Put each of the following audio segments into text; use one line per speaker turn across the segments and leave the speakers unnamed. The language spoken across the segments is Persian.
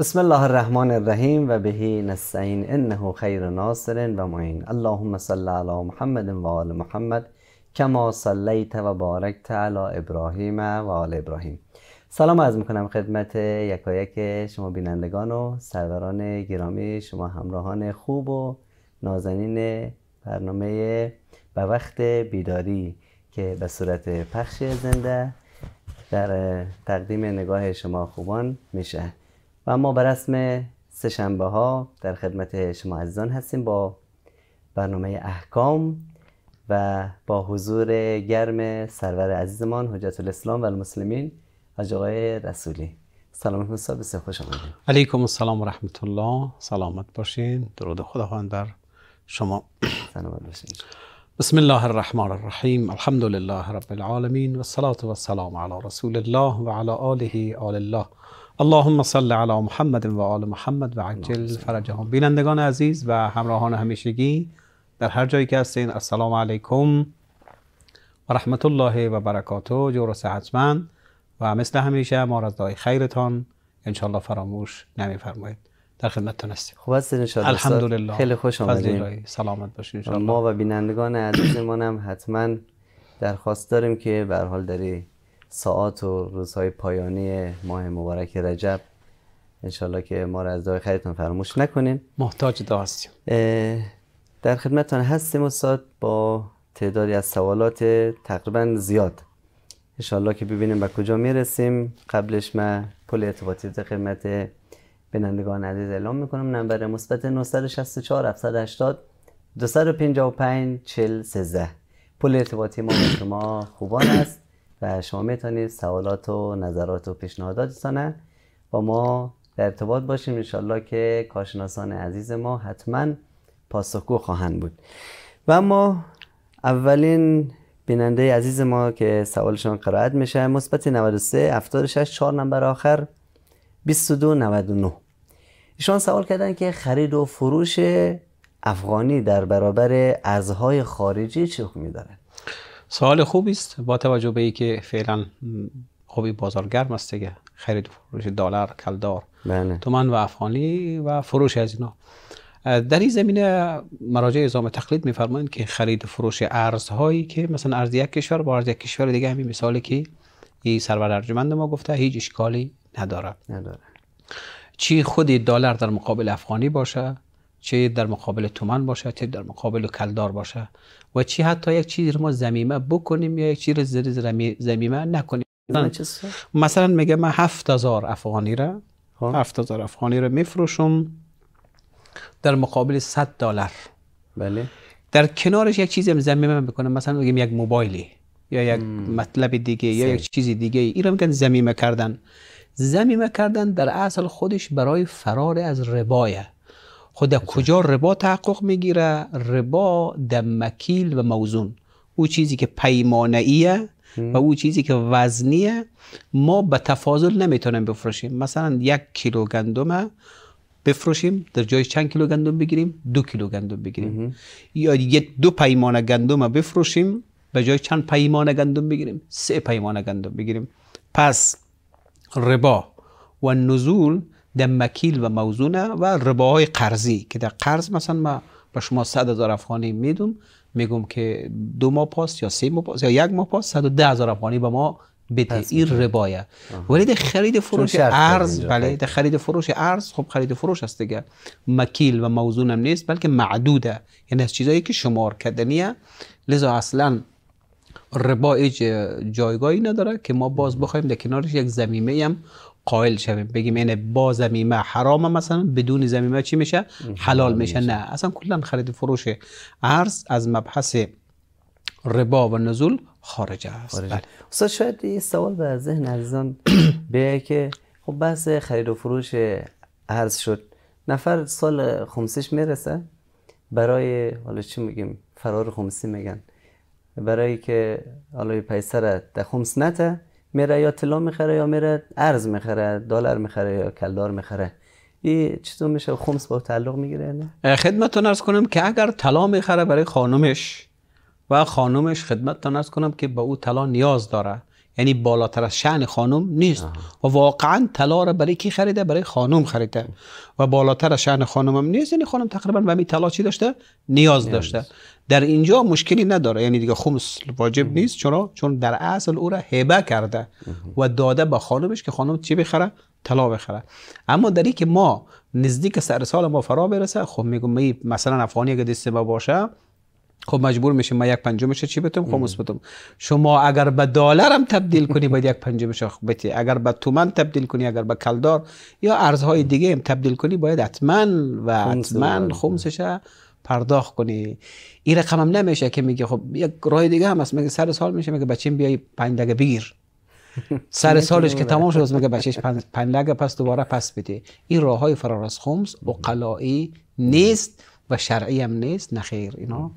بسم الله الرحمن الرحیم و بهی نستعین انه خیر ناصر و معین اللهم صل علی محمد و آل محمد کما صلیت و بارکت علی ابراهیم و آل ابراهیم سلام از میکنم خدمت یکایک شما بینندگان و سروران گرامی شما همراهان خوب و نازنین برنامه به وقت بیداری که به صورت پخش زنده در تقدیم نگاه شما خوبان میشه و ما به رسم شنبه ها در خدمت شما عزیزان هستیم با برنامه احکام و با حضور گرم سرور عزیزمان حجت الاسلام و المسلمین و آقای رسولی سلام علیکم بسیار خوش آمدید
علیکم السلام و رحمت الله سلامت باشین درود خداوند بر شما سلامت باشین بسم الله الرحمن الرحیم الحمد لله رب العالمین و السلام علی رسول الله و علی آله آل الله اللهم صل على محمد و آل محمد و عجل فرجهم بینندگان عزیز و همراهان همیشگی در هر جایی که هستین السلام علیکم و رحمت الله و برکاته جور و و مثل همیشه ما رضای خیرتان انشاءالله فراموش نمی نمیفرمایید در خدمتتون هستیم
خوب هستین انشالله الحمدلله خیلی خوش اومدین
سلامت باشین انشالله
ما و بینندگان عزیزمون هم حتما درخواست داریم که به حال ساعت و روزهای پایانی ماه مبارک رجب انشالله که ما را از دعای خیرتون فراموش نکنین
محتاج دعا هستیم
در خدمتتان هستیم استاد با تعدادی از سوالات تقریبا زیاد انشالله که ببینیم به کجا میرسیم قبلش من پل ارتباطی در خدمت بینندگان عزیز اعلام میکنم نمبر مثبت 964 780 255 40 13 پل ارتباطی ما شما خوبان است و شما میتونید سوالات و نظرات و سانه با ما در ارتباط باشیم انشالله که کارشناسان عزیز ما حتما پاسخگو خواهند بود و اما اولین بیننده عزیز ما که سوالشان قرائت میشه مثبت 93 76 4 نمبر آخر 22 99 ایشان سوال کردن که خرید و فروش افغانی در برابر ارزهای خارجی چه میدارن
سوال خوبی است با توجه به اینکه فعلا خوبی بازار گرم است دیگه خرید و فروش دلار کلدار بله. تومن و افغانی و فروش از اینا در این زمینه مراجع اعزام تقلید میفرمایند که خرید و فروش ارزهایی که مثلا ارز یک کشور با ارز یک کشور دیگه همین مثالی که این سرور ارجمند ما گفته هیچ اشکالی نداره نداره چی خود دلار در مقابل افغانی باشه چه در مقابل تومن باشه چه در مقابل کلدار باشه و چی حتی یک چیزی رو ما زمیمه بکنیم یا یک چیز رو زیر زمیمه نکنیم مثلا میگه من هفت هزار افغانی را خب. هفت هزار افغانی را میفروشم در مقابل 100 دلار بله در کنارش یک چیزی هم زمیمه میکنم مثلا میگم یک موبایلی یا یک مطلب دیگه یا یک چیز دیگه ای رو میگن زمیمه کردن زمیمه کردن در اصل خودش برای فرار از ربایه خود در کجا ربا تحقق میگیره ربا در مکیل و موزون او چیزی که ایه و او چیزی که وزنیه ما به تفاضل نمیتونیم بفروشیم مثلا یک کیلو گندم بفروشیم در جای چند کیلو گندم بگیریم دو کیلو گندم بگیریم یا یه دو پیمانه گندم بفروشیم به جای چند پیمانه گندم بگیریم سه پیمانه گندم بگیریم پس ربا و نزول مکیل و موزونه و رباهای قرضی که در قرض مثلا ما به شما 100 هزار افغانی میدم میگم که دو ماه پاس یا سه ماه پاس یا یک ماه پاس 110 هزار افغانی به ما بده این ربایه ولی در خرید فروش ارز بله در خرید فروش ارز خب خرید فروش است دیگه مکیل و موزون هم نیست بلکه معدوده یعنی از چیزایی که شمار کردنیه لذا اصلا ربا هیچ جایگاهی نداره که ما باز بخوایم در کنارش یک زمینه هم قائل شویم بگیم این با زمیمه حرامه مثلا بدون زمیمه چی میشه حلال میشه نه اصلا کلا خرید فروش عرض از مبحث ربا و نزول خارج است بله.
استاد شاید این سوال به ذهن عزیزان بیه که خب بحث خرید و فروش ارز شد نفر سال خمسش میرسه برای حالا چی میگیم فرار خمسی میگن برای که حالا پیسر در خمس نته میره یا طلا میخره یا میره ارز میخره دلار میخره یا کلدار میخره این چطور میشه خمس با تعلق میگیره
نه خدمتتون عرض کنم که اگر طلا میخره برای خانومش و خانمش خدمتتون عرض کنم که به او طلا نیاز داره یعنی بالاتر از شعن خانم نیست آه. و واقعا طلا را برای کی خریده برای خانم خریده و بالاتر از شعن خانم هم نیست یعنی خانم تقریبا به می طلا چی داشته نیاز, نیاز داشته در اینجا مشکلی نداره یعنی دیگه خمس واجب نیست چرا چون در اصل او را هبه کرده و داده به خانمش که خانم چی بخره طلا بخره اما در که ما نزدیک سر سال ما فرا برسه خب میگم می مثلا افغانی اگه دست ما باشه خب مجبور میشه ما یک میشه چی بتم خمس بتم شما اگر به دلار هم تبدیل کنی باید یک پنجمش بتی اگر به تومن تبدیل کنی اگر به کلدار یا ارزهای دیگه هم تبدیل کنی باید حتما و حتما خمسش پرداخت کنی این رقم هم نمیشه که میگه خب یک راه دیگه هم هست میگه سر سال میشه میگه بچین بیای پنج بیر بگیر
سر سالش که تمام
شد میگه بچهش پنج پس دوباره پس بده این راه های فرار از خمس
قلایی نیست و شرعی هم نیست نخیر اینا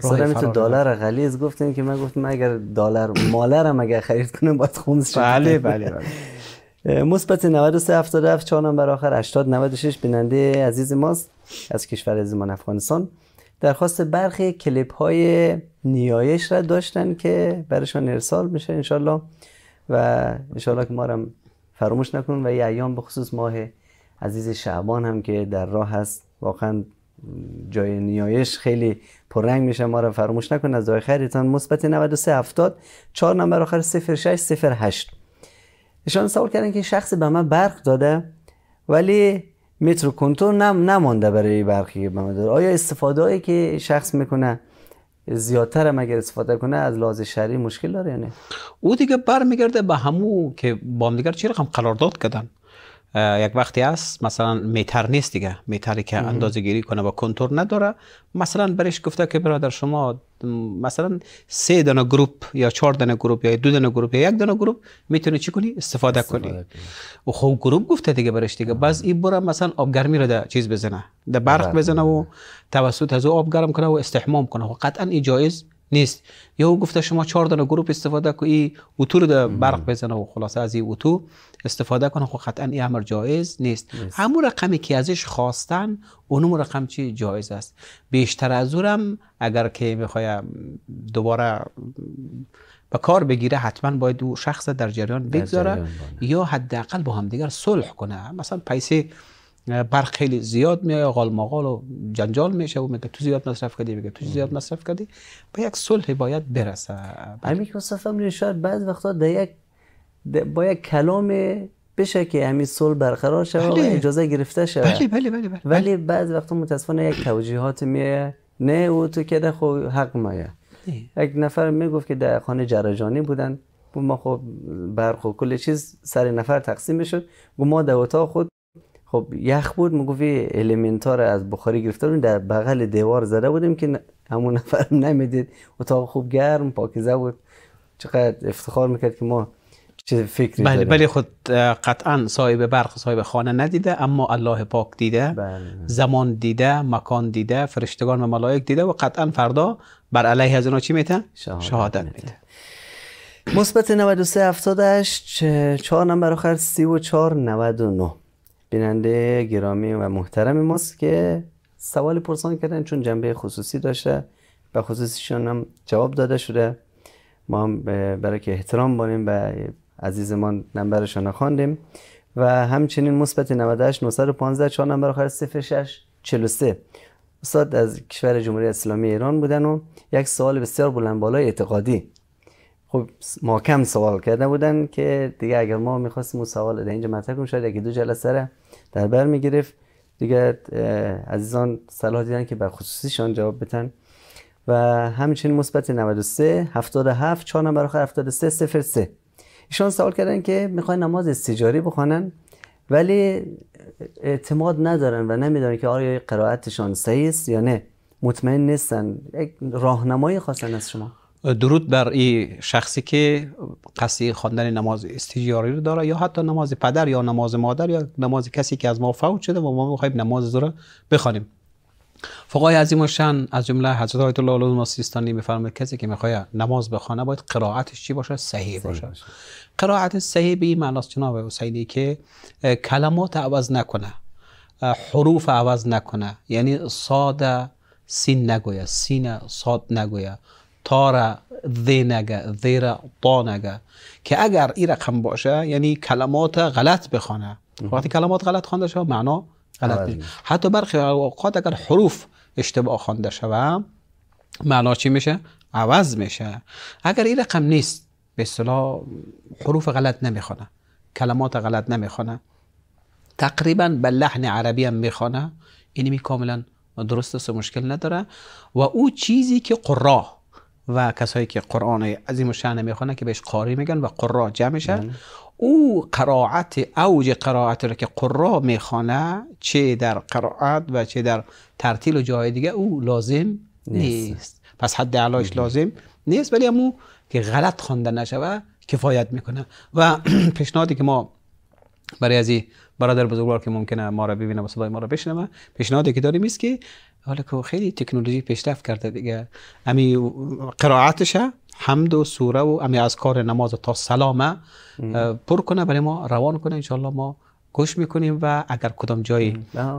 سر تو دلار
غلیظ گفتین که من گفتم اگر دلار مالر هم اگر خرید کنم باید خمس بله،, بله بله, بله. مثبت 93 77 4 نمبر آخر 80 96 بیننده عزیز ماست از کشور عزیز افغانستان درخواست برخی کلیپ های نیایش را داشتن که برشان ارسال میشه انشالله و انشالله که ما را فراموش نکنون و یه ایام به خصوص ماه عزیز شعبان هم که در راه هست واقعا جای نیایش خیلی پررنگ میشه ما را فراموش نکن از دعای خیرتان مثبت 93 70 4 نمبر آخر 06 08 ایشان سوال کردن که شخصی به من برق داده ولی مترو کنتور نم نمانده برای برقی به من داده آیا استفاده هایی که شخص میکنه زیادتر هم اگر استفاده کنه از لحاظ شری مشکل داره یا نه او دیگه برمیگرده به همو
که با هم دیگر چه رقم قرارداد کردن یک وقتی هست مثلا میتر نیست دیگه میتری که اندازه گیری کنه و کنتور نداره مثلا برش گفته که برادر شما مثلا سه دانه گروپ یا چهار دانه گروپ یا دو دانه گروپ یا یک دانه گروپ میتونی چی کنی استفاده, استفاده کنی و خب گروپ گفته دیگه برش دیگه بعض این بره مثلا آبگرمی رو ده چیز بزنه ده برق بزنه و توسط از او آب گرم کنه و استحمام کنه و قطعا این جایز نیست یا او گفته شما چهار دانه گروپ استفاده کو این اتو رو در برق بزنه و خلاصه از این اتو استفاده کنه خب قطعا این امر جایز نیست همون رقمی که ازش خواستن اونم رقم چی جایز است بیشتر از اونم اگر که میخوای دوباره به کار بگیره حتما باید او شخص در جریان بگذاره یا حداقل با هم دیگر صلح کنه مثلا پیسه برق خیلی زیاد میای آقال ماقال و جنجال میشه و میگه تو زیاد مصرف کردی میگه تو زیاد مصرف کردی
با یک صلح باید برسه همین که مصطفی شاید بعض وقتا در یک با یک کلام بشه که همین صلح برقرار شه و بله. اجازه گرفته شه. بله بله بله, بله. ولی بعض وقتا متاسفانه یک توجیهات میه نه او تو که ده خب حق مایه یک نفر میگفت که در خانه جرجانی بودن ما خب برق و کل چیز سر نفر تقسیم میشد و ما در اتاق خود خب یخ بود میگفت یه المنتار از بخاری گرفته بود در بغل دیوار زده بودیم که همون نفرم نمیدید اتاق خوب گرم پاکیزه بود چقدر افتخار میکرد که ما چه فکری بله بله
خود قطعا صاحب برق صاحب خانه ندیده اما الله پاک دیده بله. زمان دیده مکان دیده فرشتگان و ملائک دیده و قطعا فردا بر علیه
از اونا چی میتن؟ شهادت, شهادت میده مثبت 93 78 4 نمبر آخر 34 99 بیننده گرامی و محترم ماست که سوال پرسان کردن چون جنبه خصوصی داشته و خصوصیشان هم جواب داده شده ما هم برای که احترام بانیم و عزیزمان نمبرشان خواندیم و همچنین مثبت 98 915 4 نمبر آخر 06 43 استاد از کشور جمهوری اسلامی ایران بودن و یک سوال بسیار بلند بالای اعتقادی خب ما کم سوال کرده بودن که دیگه اگر ما میخواستیم اون سوال در اینجا مطرح کنیم شاید یکی دو جلسه را در بر میگرفت دیگه عزیزان صلاح دیدن که به خصوصیشان جواب بتن و همچنین مثبت 93 77 4 نمبر آخر 73 03 3 ایشان سوال کردن که میخوای نماز استجاری بخوانن ولی اعتماد ندارن و نمیدونن که آیا قرائتشان صحیح است یا نه مطمئن نیستن یک راهنمایی خواستن از شما
درود بر این شخصی که قصی خواندن نماز استیجاری رو داره یا حتی نماز پدر یا نماز مادر یا نماز کسی که از ما فوت شده و ما میخوایم نماز رو بخوانیم فقای عظیم و شن از جمله حضرت آیت الله علوم سیستانی میفرماید کسی که میخواد نماز بخونه باید قرائتش چی باشه صحیح باشه قرائت صحیح به این معناست جناب حسینی که کلمات عوض نکنه حروف عوض نکنه یعنی ساده سین نگویه سین صاد نگویه تارا ذینگه دا طانگه که اگر این رقم باشه یعنی کلمات غلط بخونه وقتی کلمات غلط خوانده شود معنا غلط میشه حتی برخی اوقات اگر حروف اشتباه خوانده شود معنا چی میشه عوض میشه اگر این رقم نیست به اصطلاح حروف غلط نمیخونه کلمات غلط نمیخونه تقریبا به لحن عربی هم میخونه اینی می کاملا درست است مشکل نداره و او چیزی که قراه و کسایی که قرآن عظیم و شأن که بهش قاری میگن و جمع شد او قرائت اوج قراعت را که قرا میخوانه چه در قرائت و چه در ترتیل و جای دیگه او لازم نیست, پس حد علایش لازم نیست ولی امو که غلط خوانده نشوه کفایت میکنه و پیشنهادی که ما برای از برادر بزرگوار که ممکنه ما را ببینه و صدای ما را بشنوه پیشنهادی که داریم است که حالا که خیلی تکنولوژی پیشرفت کرده دیگه امی قرائتش حمد و سوره و امی از کار نماز تا سلامه پر کنه برای ما روان کنه انشالله ما گوش میکنیم و اگر کدام جایی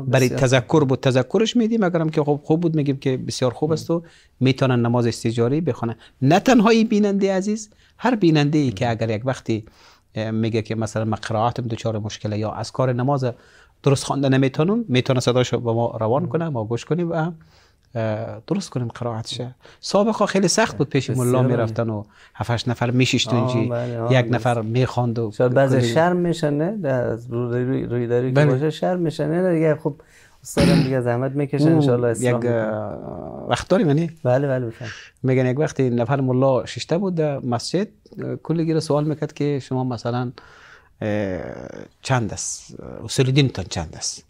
برای تذکر بود تذکرش میدیم اگر هم که خوب خوب بود میگیم که بسیار خوب است و میتونن نماز استجاری بخونه نه تنها بیننده عزیز هر بیننده ای که اگر یک وقتی میگه که مثلا من قرائتم دچار مشکله یا از کار نماز درست خوانده نمیتونم میتونه صداشو به ما روان کنه ما گوش کنیم و درست کنیم قرائتش سابقا خیلی
سخت بود پیش ملا میرفتن و
هفت نفر میشیشتون جی، بله، یک بله. نفر میخواند و شاید بعضی شرم
میشنه در از روی روی که بله. باشه شرم میشن نه دیگه خب استادم دیگه زحمت میکشن ان شاء الله اسلام یک وقت داریم منی یعنی؟ بله بله میگن
یک وقتی نفر ملا ششته بود در مسجد کلی گیر سوال میکرد که شما مثلا چند است اصول تان چند است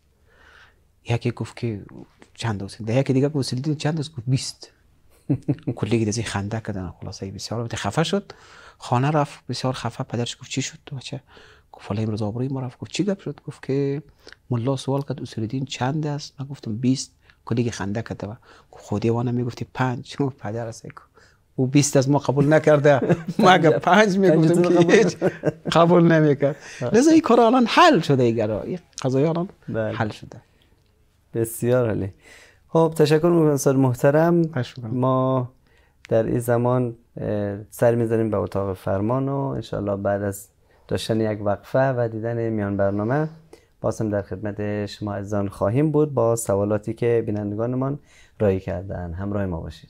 یکی گفت که چند است ده یکی دیگه گفت اصول چند است گفت 20 کلی دیگه خنده کردن خلاصه بسیار البته خفه شد خانه رفت بسیار خفه پدرش گفت چی شد بچه گفت حالا امروز آبروی ما رفت گفت چی گپ شد گفت که ملا سوال کرد اصول دین چند است من گفتم 20 کلی خنده کرد و خودی وانه میگفتی 5 پدر است او 20 از ما قبول نکرده ما اگر پنج میگفتیم که هیچ قبول نمیکرد لذا
این کار الان حل شده ایگرا این قضایی الان بله. حل شده بسیار عالی خب تشکر میکنم محترم ما در این زمان سر میزنیم به اتاق فرمان و انشاءالله بعد از داشتن یک وقفه و دیدن میان برنامه بازم در خدمت شما عزیزان خواهیم بود با سوالاتی که بینندگانمان رای کردن همراه ما باشید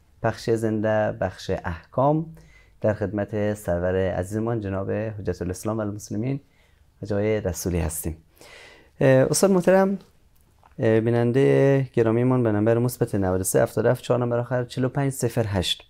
بخش زنده بخش احکام در خدمت سرور عزیزمان جناب حجت الاسلام و المسلمین جای رسولی هستیم استاد محترم بیننده من به نمبر مثبت 93 77 4 نمبر آخر 08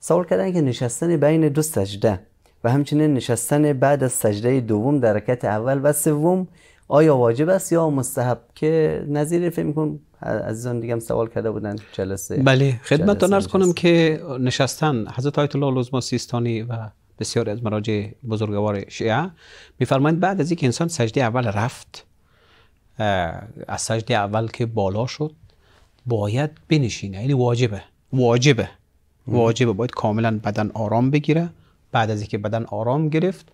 سوال کردن که نشستن بین دو سجده و همچنین نشستن بعد از سجده دوم در رکعت اول و سوم آیا واجب است یا مستحب که نظیر فکر می‌کنم عزیزان دیگه هم سوال کرده بودن جلسه بله خدمتتون
عرض کنم که نشستن حضرت آیت الله لزما سیستانی و بسیاری از مراجع بزرگوار شیعه میفرمایند بعد از اینکه انسان سجده اول رفت از سجده اول که بالا شد باید بنشینه یعنی واجبه واجبه واجبه باید کاملا بدن آرام بگیره بعد از اینکه بدن آرام گرفت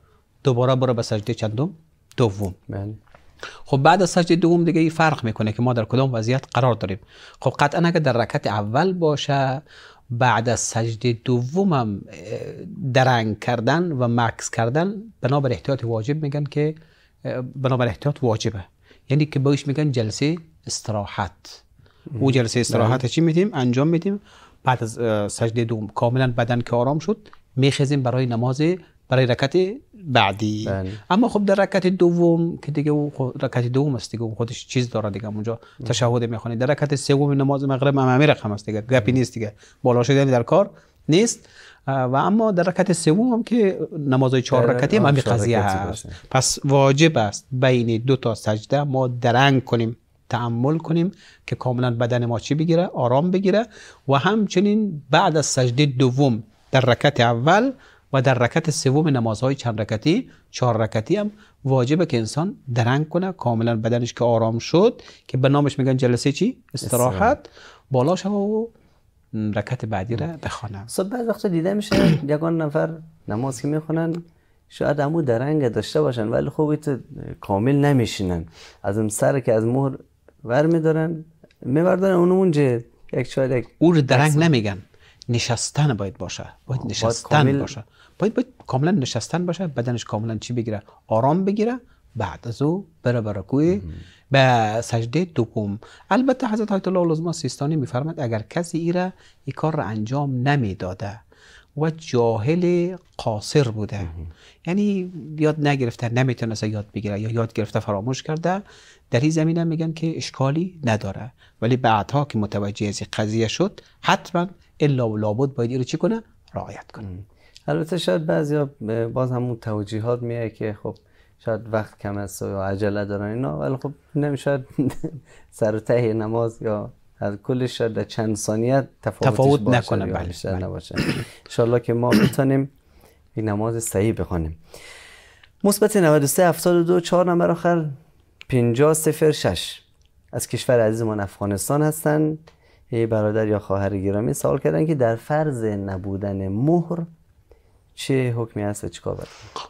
دوباره برو به سجده چندم دوم بله. خب بعد از سجده دوم دیگه این فرق میکنه که ما در کدام وضعیت قرار داریم خب قطعا اگر در رکعت اول باشه بعد از سجده دومم درنگ کردن و مکس کردن بنابر احتیاط واجب میگن که بنابر احتیاط واجبه یعنی که بهش میگن جلسه استراحت او جلسه استراحت بله. چی میدیم انجام میدیم بعد از سجده دوم کاملا بدن که آرام شد میخزیم برای نماز برای رکت بعدی بله. اما خب در رکت دوم که دیگه او دوم است دیگه خودش چیز داره دیگه اونجا تشهد میخونه در رکت سوم نماز مغرب هم همین رقم است دیگه گپی نیست دیگه بالا شدن در کار نیست و اما در رکت سوم هم که نمازای چهار رکتی هم همین قضیه هست پس واجب است بین دو تا سجده ما درنگ کنیم تعمل کنیم که کاملا بدن ما چی بگیره آرام بگیره و همچنین بعد از سجده دوم در رکت اول و در رکت سوم نمازهای چند رکتی چهار رکتی هم واجبه که انسان درنگ کنه کاملا بدنش که آرام شد که به نامش میگن جلسه چی استراحت بالا بالاش و
رکت بعدی را بخوانم صبح خب، بعض وقت دیده میشه یکان نفر نماز که میخونن شاید امو درنگ داشته باشن ولی خب کامل نمیشینن از اون سر که از مهر ور میدارن میبردن اون اونجا یک چهار یک او درنگ نمیگن
نشستن باید باشه باید خب، نشستن باید باشه باید باید کاملا نشستن باشه بدنش کاملا چی بگیره آرام بگیره بعد از او بره بره کوی به سجده دوم البته حضرت آیت الله العظما سیستانی میفرماد اگر کسی ای را کار را انجام نمیداده و جاهل قاصر بوده یعنی یاد نگرفته نمیتونسته یاد بگیره یا یاد گرفته فراموش کرده در این زمینه میگن که اشکالی نداره ولی بعدها که متوجه از قضیه شد
حتما الا و لابد باید رو چی
کنه رعایت کنه
البته شاید بعضیا باز همون توجیهات میه که خب شاید وقت کم است و عجله دارن اینا ولی خب نمیشد سر و ته نماز یا از کل شاید در چند ثانیه تفاوت, نکنه بله, بله. نباشه که ما بتانیم این نماز صحیح بخونیم مثبت 93 72 4 نمبر آخر 50 سفر 6 از کشور عزیزمان افغانستان هستن یه برادر یا خواهر گرامی سوال کردن که در فرض نبودن مهر چه حکمی هست و چیکار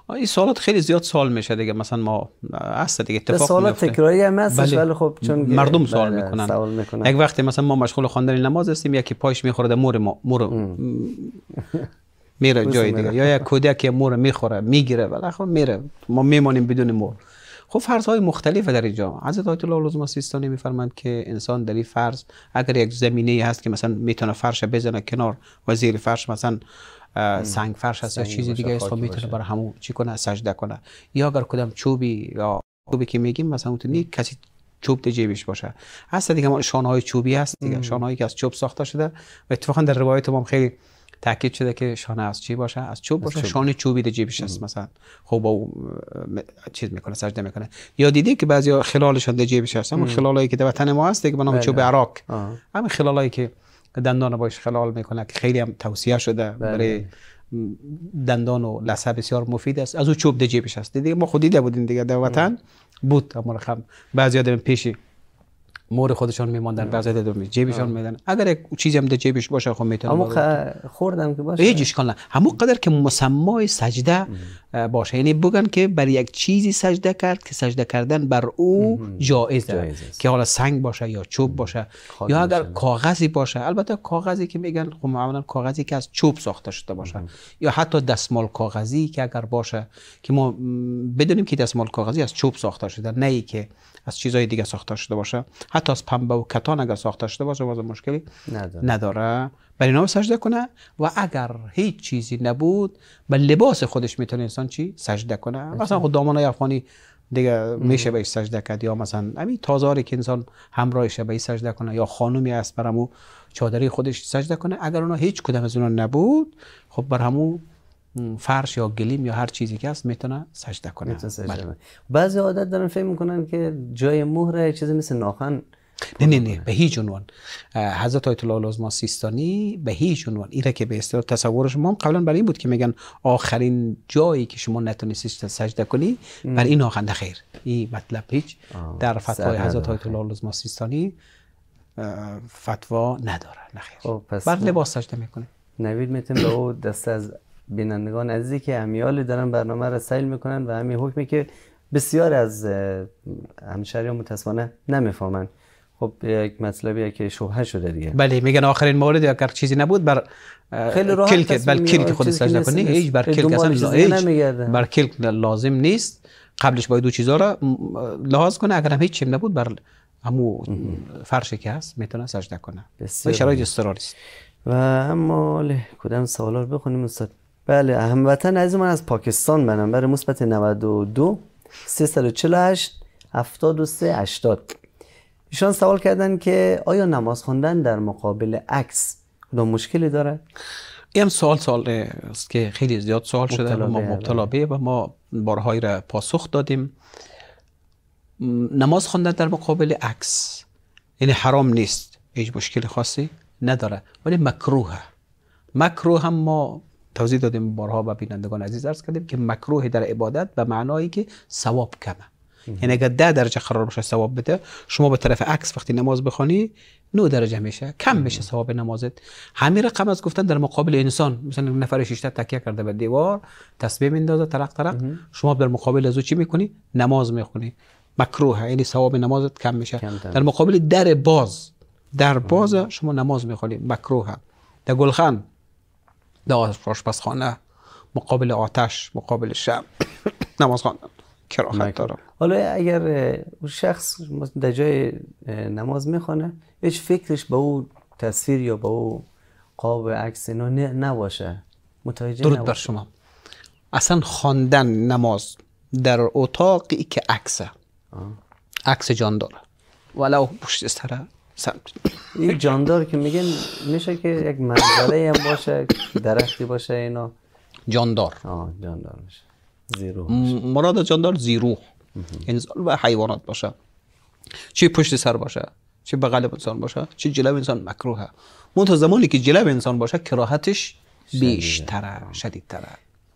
باید این سوالات خیلی زیاد سوال میشه دیگه مثلا ما هست دیگه اتفاق سوالات تکراری هم هست بله. ولی خب چون مردم سوال بله، میکنن. یک وقتی مثلا ما مشغول خواندن نماز هستیم یکی پایش میخوره مور ما مور میره جای دیگه یا یک کودک مور میخوره میگیره خب میره ما میمانیم بدون مور خب فرض های مختلف در اینجا حضرت آیت الله لزوم سیستانی میفرمند که انسان در این فرض اگر یک زمینه هست که مثلا میتونه فرش بزنه کنار و زیر فرش مثلا سنگ فرش هست یا چیزی دیگه است خب میتونه برای همون چی کنه سجده کنه یا اگر کدام چوبی یا چوبی که میگیم مثلا اون کسی چوب در جیبش باشه هست دیگه شانه های چوبی هست دیگه هایی که از چوب ساخته شده و اتفاقا در روایت هم خیلی تاکید شده که شانه از چی باشه از چوب باشه شانه چوبی در جیبش هست مثلا خب او چیز میکنه سجده میکنه یا دیدی که بعضی خلالشان در جیبش هست همون خلالایی که در وطن ما هست دیگه به نام بله. چوب عراق همین خلالایی که که دندان رو خلال میکنه که خیلی هم توصیه شده بله. برای دندان و لثه بسیار مفید است از او چوب دجیبش جیبش دیگه ما خودی دیده بودیم دیگه در بله. وطن بود اما رقم بعضی آدم پیشی مور خودشان میماندن بعضی می جیبشان میدن اگر یک چیزی هم در جیبش باشه خب میتونه اما
خوردم که باشه هیچ
اشکال نه همون قدر که مسمای سجده باشه یعنی بگن که بر یک چیزی سجده کرد که سجده کردن بر او جایز که حالا سنگ باشه یا چوب باشه یا اگر کاغذی باشه البته کاغذی که میگن خب معمولا کاغذی که از چوب ساخته شده باشه یا حتی دستمال کاغذی که اگر باشه که ما بدونیم که دستمال کاغذی از چوب ساخته شده نه که از چیزهای دیگه ساخته شده باشه حتی از پنبه و کتان اگر ساخته شده باشه باز مشکلی نداره, نداره. برای نام سجده کنه و اگر هیچ چیزی نبود به لباس خودش میتونه انسان چی سجده کنه مثلا خود دامانای افغانی دیگه میشه بهش سجده کرد یا مثلا همین تازاری که انسان همراهش بهش سجده کنه یا خانومی است برامو چادری خودش سجده کنه اگر اونا هیچ کدام از اونا نبود خب همون فرش یا گلیم یا هر چیزی که هست میتونه سجده کنه بله. بعضی عادت دارن فکر میکنن که جای مهر چیزی مثل ناخن نه نه نه به هیچ عنوان حضرت آیت الله العظما سیستانی به هیچ عنوان ایره که به استرا تصور شما قبلا برای این بود که میگن آخرین جایی که شما نتونستی سجده کنی بر این ناخن خیر این مطلب هیچ در فتوای حضرت آیت الله العظما سیستانی فتوا نداره نخیر
بر خب، لباس سجده میکنه نوید به او دست از بینندگان عزیزی که همیال دارن برنامه را سیل میکنن و همین حکمی که بسیار از همشهری متاسفانه نمیفهمن خب یک مطلبی که شبهه شده دیگه
بله میگن آخرین مورد اگر چیزی نبود بر خیلی راحت کلک بل کلک خود سجده کنی هیچ بر کلک اصلا بر کلک لازم نیست قبلش باید دو چیزا را لحاظ کنه اگر هم هیچ چیم نبود بر همو فرشی که هست میتونه سجده کنه
بسیار شرایط استراری و اما کدام سوالا رو بخونیم استاد بله هموطن عزیز من از پاکستان منم برای مثبت 92 348 73 80 ایشان سوال کردن که آیا نماز خواندن در مقابل عکس کدام مشکلی دارد
این هم سوال سوال است که خیلی زیاد سوال شده و ما بله. مبتلا به و ما بارهایی را پاسخ دادیم نماز خواندن در مقابل عکس یعنی حرام نیست هیچ مشکل خاصی نداره ولی مکروه مکروه هم ما توضیح دادیم بارها و بینندگان عزیز عرض کردیم که مکروه در عبادت به معنایی که ثواب کمه یعنی اگر ده درجه قرار باشه ثواب بده شما به طرف عکس وقتی نماز بخوانی 9 درجه میشه کم میشه ثواب نمازت همین رقم از گفتن در مقابل انسان مثلا نفر شیشتا تکیه کرده به دیوار تسبیح میندازه طرق طرق شما در مقابل از چی میکنی نماز میخونی مکروه یعنی ثواب نمازت کم میشه در مقابل در باز در باز شما نماز میخونی مکروه در گلخان در آشپزخانه مقابل آتش مقابل شم نماز خواندن کراحت دارم
حالا اگر اون شخص در جای نماز میخونه هیچ فکرش به او تصویر یا به او قاب عکس اینا نباشه متوجه درود بر شما اصلا خواندن نماز در اتاقی که عکسه عکس جان داره ولو پشت سره سمت یک جاندار که میگن میشه که یک منظره هم باشه درختی باشه اینا
جاندار آه جاندار میشه زیرو مراد جاندار زیرو انسان و حیوانات باشه چی پشت سر باشه چی بغل انسان باشه چه جلب انسان مکروهه منتها زمانی که جلب انسان باشه کراهتش بیشتره شدیدتره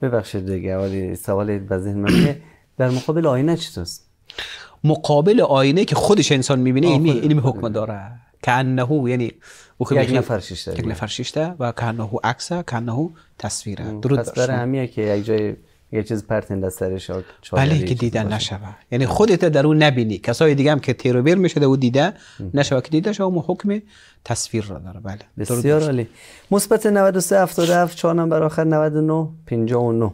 ببخشید دیگه ولی سوال به ذهن در مقابل آینه چیست. مقابل آینه
که خودش انسان میبینه این یعنی یعنی حکم داره یعنی که انه یعنی یک نفر
شیشته یک نفر
شیشته و که انه عکسه که انه تصویره درود پس برای
که یک جای بله، یه چیز پرتنده سرش بله که دیدن نشوه یعنی خودت در اون نبینی کسای دیگه
هم که تیرو بیر میشه او دیده نشوه که دیده شما حکم تصویر را داره بله بسیار عالی
مثبت 93 77 4 نمبر آخر 99 59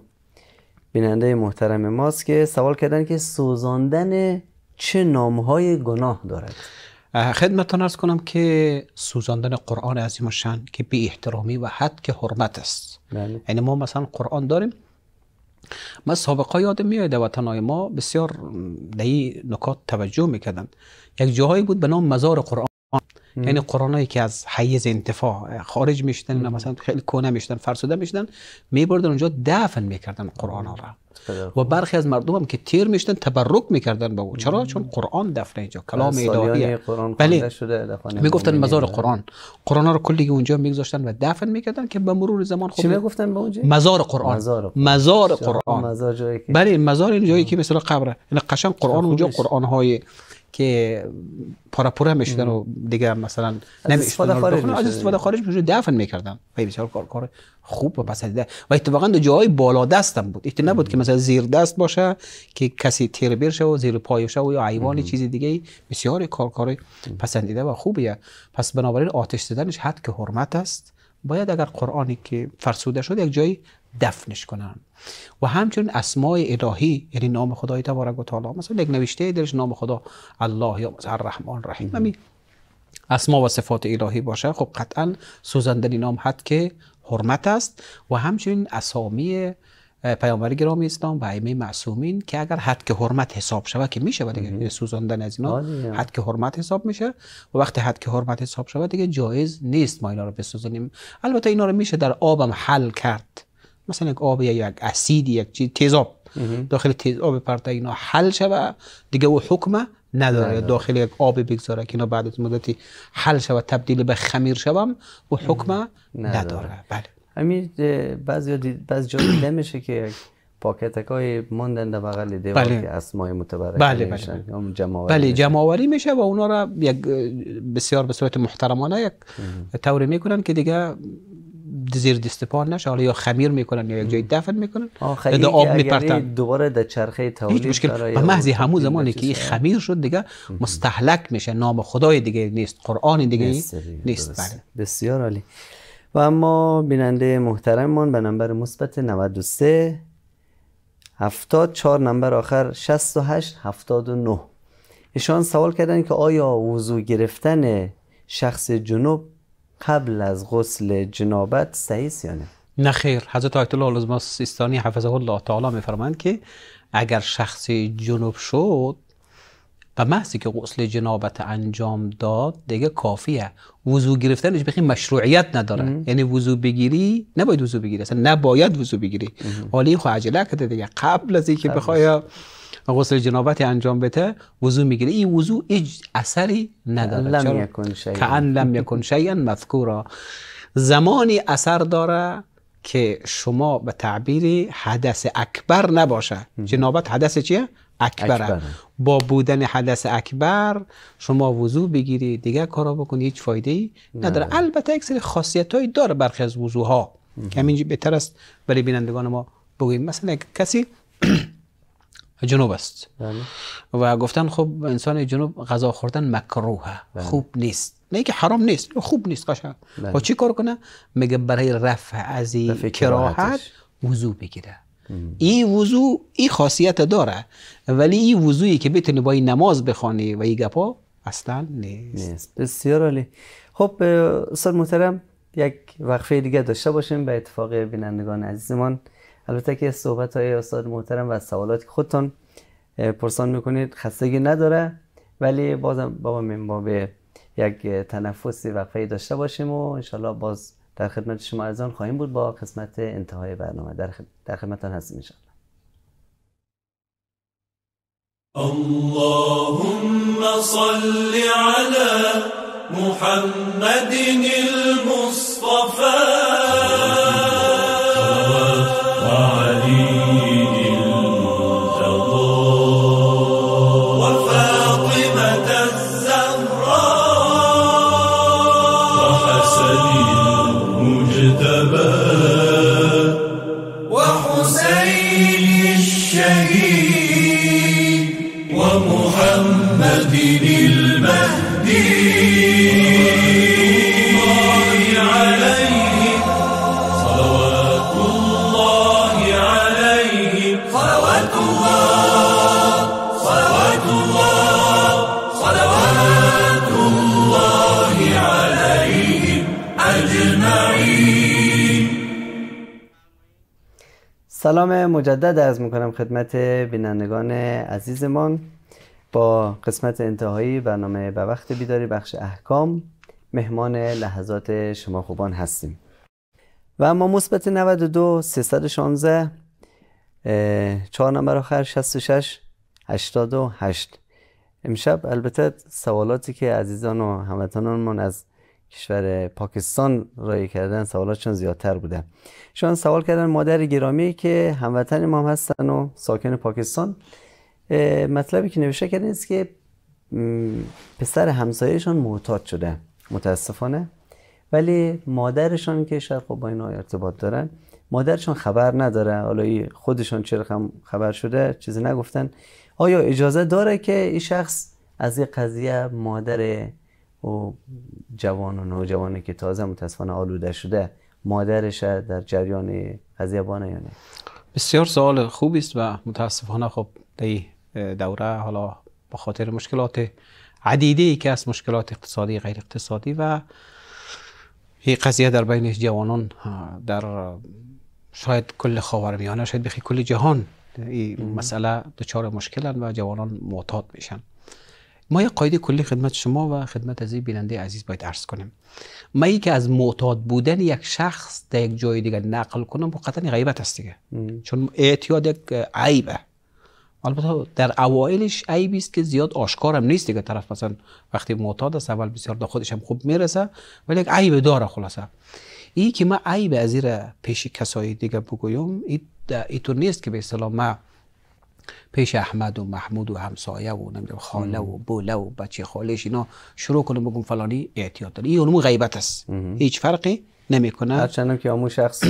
بیننده محترم ماست که سوال کردن که سوزاندن چه نامهای گناه دارد
خدمتان ارز کنم که سوزاندن قرآن شن که بی احترامی و حد که حرمت است بله. یعنی ما مثلا قرآن داریم ما سابقه یادم میاد وطنهای ما بسیار در نکات توجه میکردن یک جاهایی بود به نام مزار قرآن یعنی قرآنایی که از حیز انتفاع خارج میشدن اینا مثلا خیلی کهنه میشدن فرسوده میشدن میبردن اونجا دفن میکردن قرآن ها را و برخی از مردم هم که تیر میشدن تبرک میکردن به او چرا چون قرآن دفن اینجا کلام الهی بله میگفتن یعنی مزار قرآن قرآن ها رو کلی اونجا میگذاشتن و دفن میکردن که به مرور زمان خوب. میگفتن
به اونجا مزار قرآن مزار, مزار قرآن مزار جایی که
بله مزار این جایی که مثل قبره یعنی قشنگ قرآن خب، اونجا قرآن های که پارا هم میشدن و دیگه مثلا نمیشدن از استفاده, خارج خب، میشدن دفن میکردم و بسیار کار کار خوب و پسندیده و اتفاقا دو جای بالا دستم بود ایت نبود که مثلا زیر دست باشه که کسی تیر بیر و زیر پای شه و یا حیوان چیز دیگه بسیار کار کار پسندیده و خوبیه پس بنابراین آتش زدنش حد که حرمت است باید اگر قرآنی که فرسوده شد یک جایی دفنش کنن و همچنین اسمای الهی یعنی نام خدای تبارک و تعالی مثلا یک نوشته درش نام خدا الله یا مثلا رحمان رحیم همین اسما و صفات الهی باشه خب قطعا سوزندنی نام حد که حرمت است و همچنین اسامی پیامبر گرامی اسلام و ائمه معصومین که اگر حد که حرمت حساب شود که میشه و دیگه یعنی سوزاندن از اینا حد که حرمت حساب میشه و وقتی حد که حرمت حساب شود دیگه جایز نیست ما اینا رو بسوزونیم البته اینا رو میشه در آبم حل کرد مثلا یک آب یا یک اسید یک چیز تیزاب داخل تیزاب پرته اینا حل شوه دیگه او حکم نداره داخل یک آب بگذاره که اینا بعد از مدتی حل شوه تبدیل به خمیر شوم و
حکم نداره بله همین بعضی بعض جا دیده میشه که پاکتک های ماندن در بغل دیوار بله. که اسمای متبرک بله بله, بله. اون جمعوری بله
جمعوری میشه و اونا را یک بسیار به صورت محترمانه یک طوری میکنن که دیگه زیر دست پا نشه حالا یا خمیر میکنن یا یک جای دفن میکنن بعد آب یعنی میپرتن
دوباره در چرخه تولید هیچ مشکل به محض همون
زمانی که این خمیر شد دیگه
مستحلک میشه نام خدای دیگه نیست قرآن دیگه نیست, نیست. بله بسیار عالی و اما بیننده محترممان به نمبر مثبت 93 74 نمبر آخر 68 79 ایشان سوال کردن که آیا وضو گرفتن شخص جنوب قبل از غسل جنابت صحیح یا نه
نه خیر حضرت آیت الله العظما سیستانی حفظه الله تعالی میفرمایند که اگر شخص جنوب شد و محضی که غسل جنابت انجام داد دیگه کافیه وضو گرفتنش بخی مشروعیت نداره یعنی وضو بگیری نباید وضو بگیری اصلا نباید وضو بگیری حالی خو عجله دیگه قبل از اینکه بخوای و غسل جنابت انجام بده وضو میگیره این وضو هیچ اثری نداره که ان لم یکن شیئا مذکورا زمانی اثر داره که شما به تعبیر حدث اکبر نباشه جنابت حدث چیه؟ اکبره. با بودن حدث اکبر شما وضو بگیری دیگه کارا بکنی هیچ فایده ای نداره البته یک سری خاصیت هایی داره برخی از وضوها که همینجی بهتر است برای بینندگان ما بگوییم مثلا کسی جنوب است بله. و گفتن خب انسان جنوب غذا خوردن مکروه بله. خوب نیست نه که حرام نیست خوب نیست قشن با بله. و خب چی کار کنه میگه برای رفع از کراهت وضو بگیره این وضو این خاصیت داره ولی این وضویی که بتونی با این نماز بخوانی و این
گپا اصلا نیست, بسیار عالی خب استاد محترم یک وقفه دیگه داشته باشیم به اتفاق بینندگان عزیزمان البته که صحبت های استاد محترم و سوالاتی که خودتان پرسان میکنید خستگی نداره ولی بازم بابا من به یک تنفسی وقفه داشته باشیم و انشالله باز در خدمت شما آن خواهیم بود با قسمت انتهای برنامه در, خد... در هستیم انشالله اللهم صل علی محمد المصطفی سلام مجدد از میکنم خدمت بینندگان عزیزمان با قسمت انتهایی برنامه به وقت بیداری بخش احکام مهمان لحظات شما خوبان هستیم و اما مثبت 92 316 4 نمبر آخر 66 88 امشب البته سوالاتی که عزیزان و هموطنانمون از کشور پاکستان رای کردن سوالاتشون زیادتر بودن شان سوال کردن مادر گرامی که هموطن ما هستن و ساکن پاکستان مطلبی که نوشته کردن است که پسر همسایهشان معتاد شده متاسفانه ولی مادرشان که شاید خب با اینا ارتباط دارن مادرشان خبر نداره حالا خودشان چرا خبر شده چیزی نگفتن آیا اجازه داره که این شخص از این قضیه مادر و جوان و نوجوانی که تازه متاسفانه آلوده شده مادرش در جریان عذیبانه یا نه بسیار سوال
خوبی است و متاسفانه خب در دوره حالا به خاطر مشکلات عدیده ای که از مشکلات اقتصادی غیر اقتصادی و این قضیه در بین جوانان در شاید کل خاورمیانه شاید بخی کل جهان این مسئله دچار مشکلن و جوانان معتاد میشن ما یک قاعده کلی خدمت شما و خدمت از این بیننده عزیز باید عرض کنیم ما ای که از معتاد بودن یک شخص در یک جای دیگر نقل کنم قطعا غیبت است دیگه چون اعتیاد یک عیبه البته در اوایلش عیبی است که زیاد آشکار هم نیست دیگه طرف مثلا وقتی معتاد است اول بسیار در خودش هم خوب میرسه ولی یک عیب داره خلاصه ای که ما عیب از پیش کسای دیگه بگویم ای تو نیست که به اصطلاح ما پیش احمد و محمود و همسایه و نمیدونم خاله و بوله و بچه خالش اینا شروع کنم بگم فلانی اعتیاد داره این غیبت است هیچ فرقی نمیکنه هرچند که همون شخص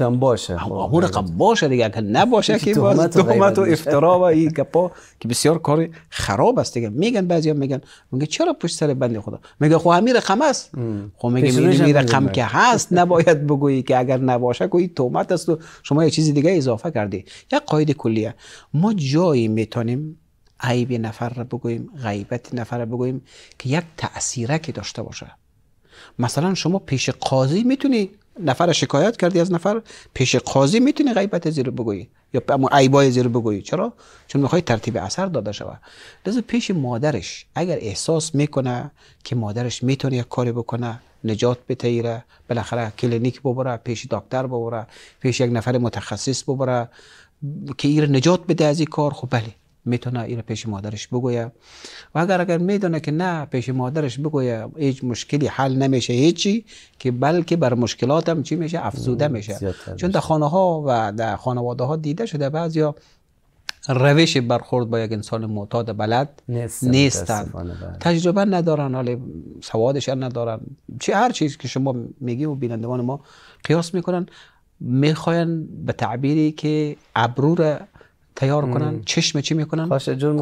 هم باشه همون رقم باشه دیگه اگر نباشه که باز تهمت و افترا و این گپا که بسیار کار خراب است دیگه میگن بعضیا میگن میگه چرا پشت سر بندی خدا میگه خب همین رقم است خب میگه این رقم که هست نباید بگویی که اگر نباشه کوی تهمت است و شما یه چیز دیگه اضافه کردی یه قاعده کلیه ما جایی میتونیم عیب نفر را بگوییم غیبت نفر را بگوییم که یک تأثیره که داشته باشه مثلا شما پیش قاضی میتونی نفر شکایت کردی از نفر پیش قاضی میتونی غیبت زیر بگویی یا عیبای زیر بگویی چرا چون میخوای ترتیب اثر داده شود لذا پیش مادرش اگر احساس میکنه که مادرش میتونه یک کاری بکنه نجات بتیره بالاخره کلینیک ببره پیش دکتر ببره پیش یک نفر متخصص ببره که ایر نجات بده از این کار خب بله میتونه ایره پیش مادرش بگویه و اگر اگر میدونه که نه پیش مادرش بگویه هیچ مشکلی حل نمیشه هیچی که بلکه بر مشکلاتم چی میشه افزوده میشه چون در خانه ها و در خانواده ها دیده شده بعضیا روش برخورد با یک انسان معتاد بلد نیستن بله. تجربه ندارن حال سوادش ندارن چه هر چیز که شما میگی و بینندگان ما قیاس میکنن میخواین به تعبیری که ابرو تیار کنن چشم چی میکنن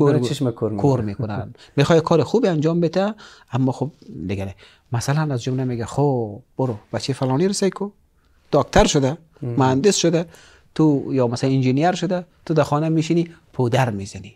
کور چشم کور کور میکنن. میخوای کار خوبی انجام بده اما خب دیگه مثلا از جمله میگه خب برو بچه فلانی رو سیکو دکتر شده مهندس شده تو یا مثلا انجینیر شده تو در خانه میشینی پودر میزنی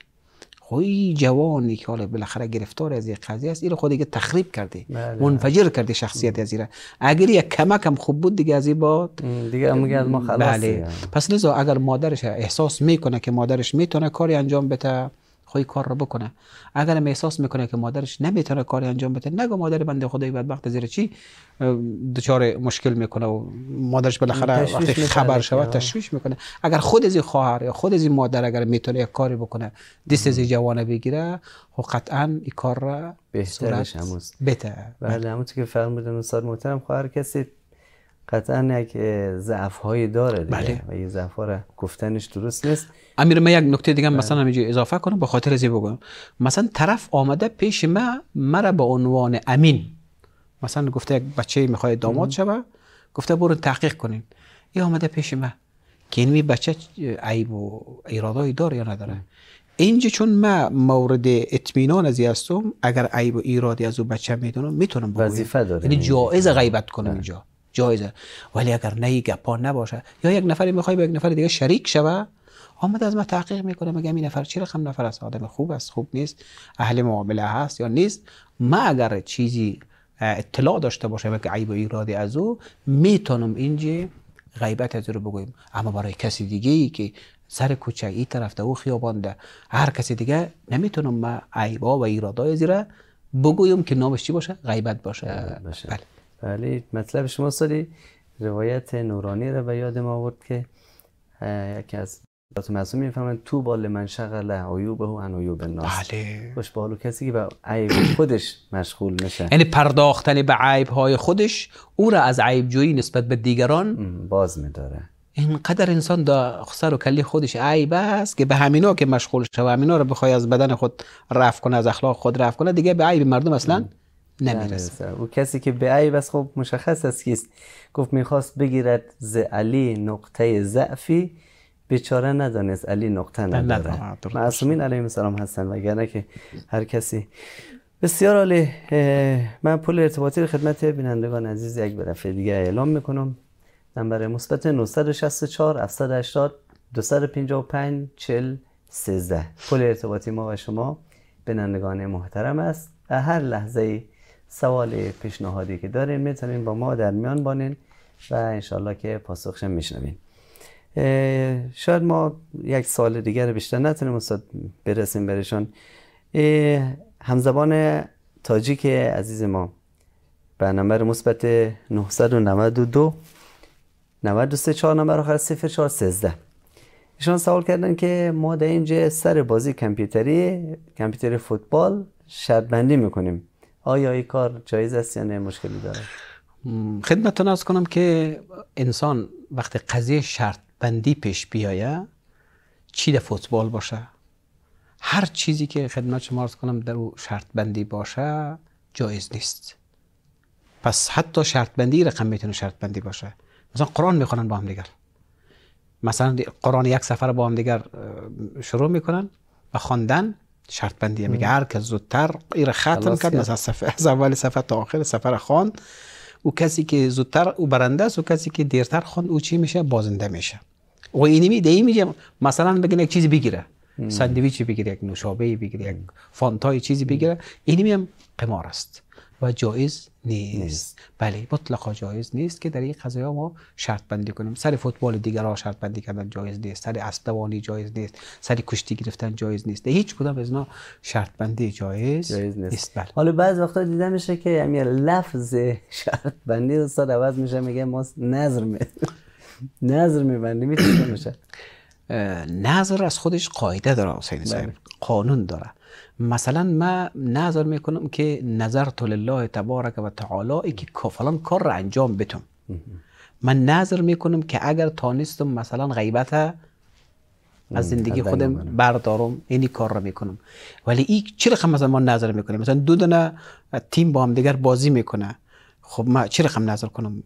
های جوانی که حالا بالاخره گرفتار از این قضیه است اینو خود دیگه تخریب کرده
بله. منفجر
کرده شخصیت از اگر یک کمک هم خوب بود دیگه از این باد دیگه از ما خلاص بله. پس لذا اگر مادرش احساس میکنه که مادرش میتونه کاری انجام بده خواهی کار را بکنه هم احساس میکنه که مادرش نمیتونه کاری انجام بده نگو مادر بنده خدای بدبخت زیر چی دچار مشکل میکنه و مادرش بالاخره وقتی خبر شود تشویش میکنه اگر خود از خواهر یا خود از مادر اگر میتونه یک کاری بکنه دست از جوانه بگیره و خب قطعا این کار را
بهترش هموز بهتر بله همونطور که فرمودن استاد محترم خواهر کسی قطعا یک ضعف های داره دیگه بله. و یه ضعف ها گفتنش درست نیست
امیر من یک نکته دیگه بله. مثلا اینجا اضافه کنم به خاطر زی بگم مثلا طرف آمده پیش من مرا به عنوان امین مثلا گفته یک بچه میخواد داماد شوه گفته برو تحقیق کنین این آمده پیش من که این بچه عیب و ایرادایی داره یا نداره اینجا چون من مورد اطمینان از هستم اگر عیب و ایرادی از او بچه میدونم میتونم وظیفه داره یعنی جایز غیبت کنم بله. اینجا جایزه ولی اگر نه گپا نباشه یا یک نفری میخوای با یک نفر دیگه شریک شوه آمد از ما تحقیق میکنه میگه این نفر چه رقم نفر است آدم خوب است خوب نیست اهل معامله هست یا نیست ما اگر چیزی اطلاع داشته باشه که عیب و ایرادی از او میتونم اینج غیبت از رو بگویم اما برای کسی دیگه ای که سر کوچه ای طرف او خیابانده هر کسی دیگه نمیتونم ما عیبا و ایرادای زیره
بگویم که نامش باشه غیبت باشه, بله. بله مطلب شما سالی روایت نورانی رو به یاد ما آورد که یکی از حضرت معصوم میفرمایند تو بال من شغل عیوبه و عیوب الناس بله خوش بالو کسی که به عیب خودش مشغول نشه یعنی
پرداختن به عیب های خودش او را از عیب جویی
نسبت به دیگران باز می میداره
اینقدر انسان دا سر و کلی خودش عیب است که به همینا که مشغول شد و همینا رو بخوای از بدن خود رفع کنه از اخلاق خود رفع کنه دیگه به
عیب مردم اصلا نمیرسه او کسی که به عیب است خب مشخص است کیست گفت میخواست بگیرد ز علی نقطه ضعفی بیچاره ندانست علی نقطه نداره معصومین علیه السلام هستن وگرنه که هر کسی بسیار عالی من پول ارتباطی رو خدمت بینندگان عزیز یک دفعه دیگه اعلام میکنم نمبر مثبت 964 780 255 40 13 پول ارتباطی ما و شما بینندگان محترم است در هر لحظه سوال پیشنهادی که دارین میتونین با ما در میان بانین و انشالله که پاسخشم میشنوین شاید ما یک سال دیگر بیشتر نتونیم استاد برسیم برشان همزبان تاجیک عزیز ما به نمبر مثبت 992 93 4 نمبر آخر 0413 ایشان سوال کردن که ما در اینجا سر بازی کمپیوتری کمپیوتر فوتبال شرط بندی میکنیم آیا این کار جایز است یا نه مشکلی داره خدمتتون از کنم
که انسان وقتی قضیه شرط بندی پیش بیایه چی در فوتبال باشه هر چیزی که خدمت شما کنم در او شرط بندی باشه جایز نیست پس حتی شرط بندی رقم میتونه شرط بندی باشه مثلا قرآن میخوانن با هم دیگر مثلا قرآن یک سفر با هم دیگر شروع میکنن و خواندن شرط بندیه میگه هر کس زودتر ایره ختم کرد مثلا از اول سفر تا آخر سفر خان او کسی که زودتر او برنده است و کسی که دیرتر خواند او چی میشه بازنده میشه و اینی می دهی میگم مثلا بگین یک چیزی بگیره ساندویچ بگیره یک نوشابه بگیره یک فانتای چیزی بگیره اینی هم قمار است و جایز نیست. نیست بله مطلقا جایز نیست که در این ها ما شرط بندی کنیم سر فوتبال دیگر دیگرها شرط بندی کردن جایز نیست سر اسبدوانی جایز نیست سر کشتی گرفتن جایز نیست هیچ کدام از اینا شرط بندی جایز, جایز نیست, بله.
حالا بعض وقتا دیده میشه که یعنی لفظ شرط بندی استاد عوض میشه میگه ما نظر می نظر میبندیم میشه نظر
از خودش قاعده داره حسین بله. قانون داره مثلا ما نظر میکنم که نظر تو لله تبارک و تعالی که فلان کار را انجام بتم من نظر میکنم که اگر تانستم مثلا غیبت
از زندگی خودم
بردارم اینی کار را میکنم ولی این چرا مثلا ما نظر میکنیم مثلا دو دونه تیم با هم دیگر بازی میکنه خب ما چی رقم نظر کنم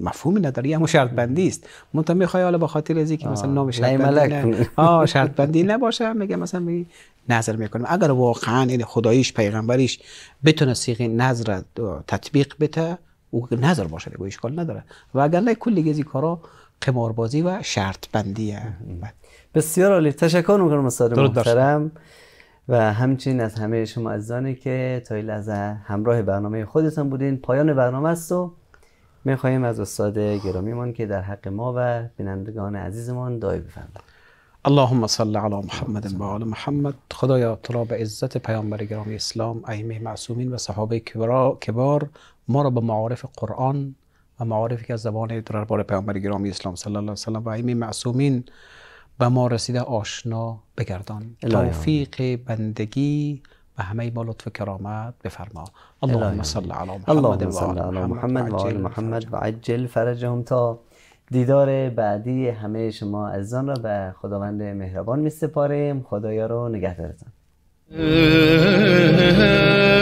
مفهومی نداره همون شرط بندی است من تا میخوای حالا به خاطر ازی که مثلا نام شرط بندی نه آه شرط بندی نباشه میگه مثلا نظر میکنیم اگر واقعا این خداییش پیغمبریش بتونه سیغه نظر تطبیق بده او نظر باشه دیگه اشکال نداره
و اگر نه کلی گزی کارا قماربازی و
شرط بندیه
بسیار عالی تشکر میکنم استاد محترم و همچنین از همه شما عزیزانی که تا این لحظه همراه برنامه خودتان بودین پایان برنامه است و میخواهیم از استاد گرامیمان که در حق ما و بینندگان عزیزمان دعای بفرمایید اللهم
صل علی محمد و آل محمد خدایا تو به عزت پیامبر گرامی اسلام ائمه معصومین و صحابه کبار ما را به معارف قرآن و معارفی که از زبان دربار پیامبر گرامی اسلام صلی الله علیه سلم و ائمه معصومین به ما رسیده آشنا بگردان توفیق بندگی و همه با لطف کرامت
بفرما اللهم صل علی محمد و آل محمد و عجل فرجهم تا دیدار بعدی همه شما عزیزان را به خداوند مهربان می سپاریم خدایا رو نگه